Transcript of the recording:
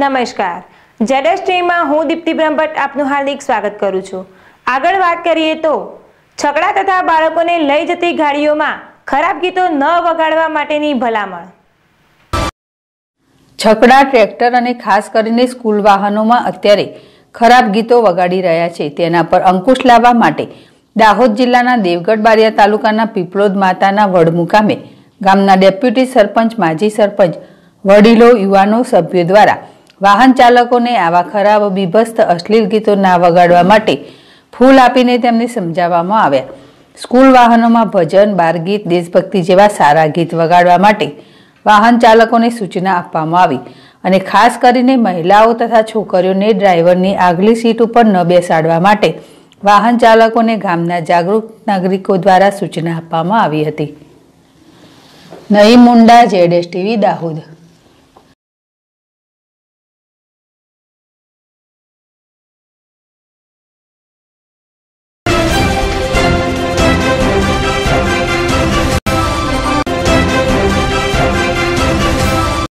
નમસ્કાર જેડેસ ટીમાં હું દીપ્તિ બ્રહ્મભટ્ટ આપનું હાર્દિક સ્વાગત કરું છું આગળ વાત કરીએ તો છકડા તથા બાળકોને લઈ જતી ગાડીઓમાં ખરાબ ગીતો ન વગાડવા માટેની ભલામણ છકડા ટ્રેક્ટર અને ખાસ કરીને સ્કૂલ વાહનોમાં અત્યારે ખરાબ ગીતો વગાડી રહ્યા છે તેના પર અંકુશ લાવવા માટે દાહોદ જિલ્લાના દેવગઢ બારિયા તાલુકાના પીપળોદ માતાના વડ મુકામે ગામના ડેપ્યુટી સરપંચ માજી સરપંચ વડીલો યુવાનો સભ્યો દ્વારા વાહન ચાલકોને આવા ખરાબ બીભસ્ત અશ્લીલ ગીતો ના વગાડવા માટે ફૂલ આપીને તેમને સમજાવવામાં આવ્યા સ્કૂલ વાહનોમાં ભજન બારગીત દેશભક્તિ જેવા સારા ગીત વગાડવા માટે વાહન ચાલકોને સૂચના આપવામાં આવી અને ખાસ કરીને મહિલાઓ તથા છોકરીઓને ડ્રાઈવરની આગલી સીટ ઉપર ન બેસાડવા માટે વાહન ચાલકોને ગામના જાગૃત નાગરિકો દ્વારા સૂચના આપવામાં આવી હતી નઈ મુંડા જેડ ટીવી દાહોદ